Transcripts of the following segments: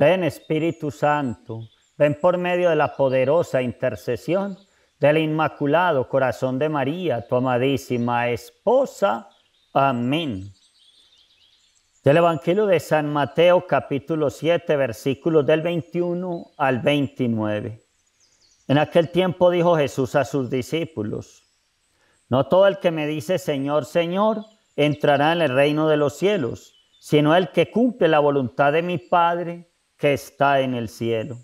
Ven Espíritu Santo, ven por medio de la poderosa intercesión del Inmaculado Corazón de María, tu amadísima esposa. Amén. Del Evangelio de San Mateo capítulo 7 versículos del 21 al 29. En aquel tiempo dijo Jesús a sus discípulos, No todo el que me dice Señor, Señor, entrará en el reino de los cielos, sino el que cumple la voluntad de mi Padre que está en el cielo.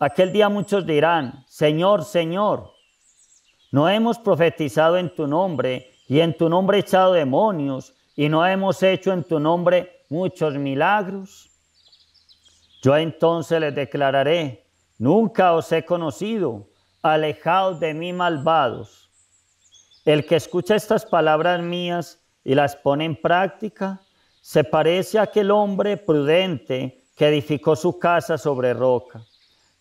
Aquel día muchos dirán, Señor, Señor, no hemos profetizado en tu nombre y en tu nombre echado demonios y no hemos hecho en tu nombre muchos milagros. Yo entonces les declararé, nunca os he conocido, alejaos de mí malvados. El que escucha estas palabras mías y las pone en práctica, se parece a aquel hombre prudente que edificó su casa sobre roca.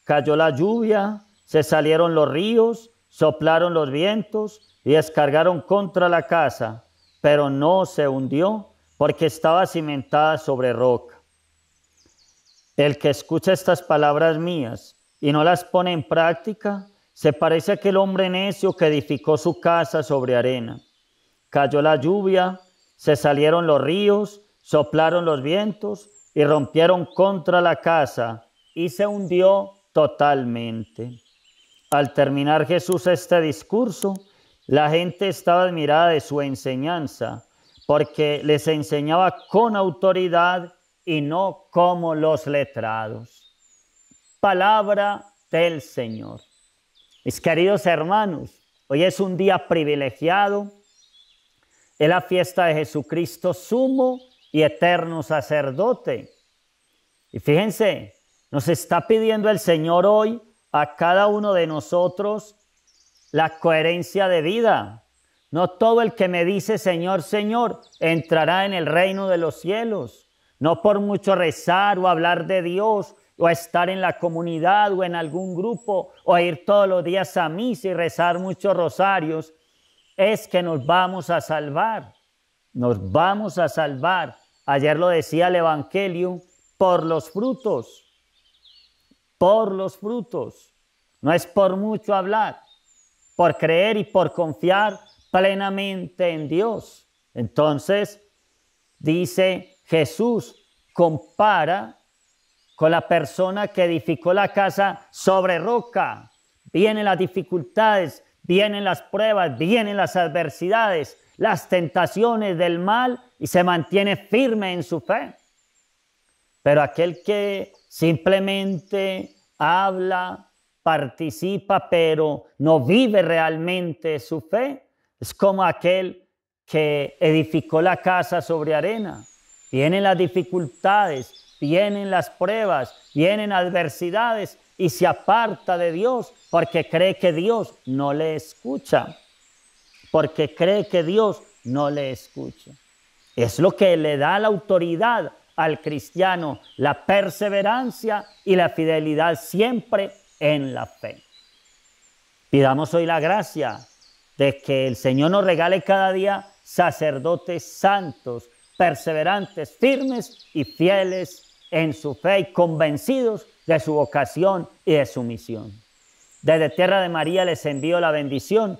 Cayó la lluvia, se salieron los ríos, soplaron los vientos y descargaron contra la casa, pero no se hundió porque estaba cimentada sobre roca. El que escucha estas palabras mías y no las pone en práctica, se parece a aquel hombre necio que edificó su casa sobre arena. Cayó la lluvia, se salieron los ríos, soplaron los vientos y rompieron contra la casa y se hundió totalmente. Al terminar Jesús este discurso, la gente estaba admirada de su enseñanza, porque les enseñaba con autoridad y no como los letrados. Palabra del Señor. Mis queridos hermanos, hoy es un día privilegiado. Es la fiesta de Jesucristo sumo y eterno sacerdote. Y fíjense, nos está pidiendo el Señor hoy a cada uno de nosotros la coherencia de vida. No todo el que me dice Señor, Señor entrará en el reino de los cielos. No por mucho rezar o hablar de Dios o estar en la comunidad o en algún grupo o ir todos los días a misa y rezar muchos rosarios, es que nos vamos a salvar. Nos vamos a salvar Ayer lo decía el Evangelio, por los frutos, por los frutos. No es por mucho hablar, por creer y por confiar plenamente en Dios. Entonces, dice Jesús, compara con la persona que edificó la casa sobre roca. Vienen las dificultades, vienen las pruebas, vienen las adversidades, las tentaciones del mal y se mantiene firme en su fe. Pero aquel que simplemente habla, participa, pero no vive realmente su fe, es como aquel que edificó la casa sobre arena. Vienen las dificultades, vienen las pruebas, vienen adversidades y se aparta de Dios porque cree que Dios no le escucha porque cree que Dios no le escucha. Es lo que le da la autoridad al cristiano, la perseverancia y la fidelidad siempre en la fe. Pidamos hoy la gracia de que el Señor nos regale cada día sacerdotes santos, perseverantes, firmes y fieles en su fe y convencidos de su vocación y de su misión. Desde Tierra de María les envío la bendición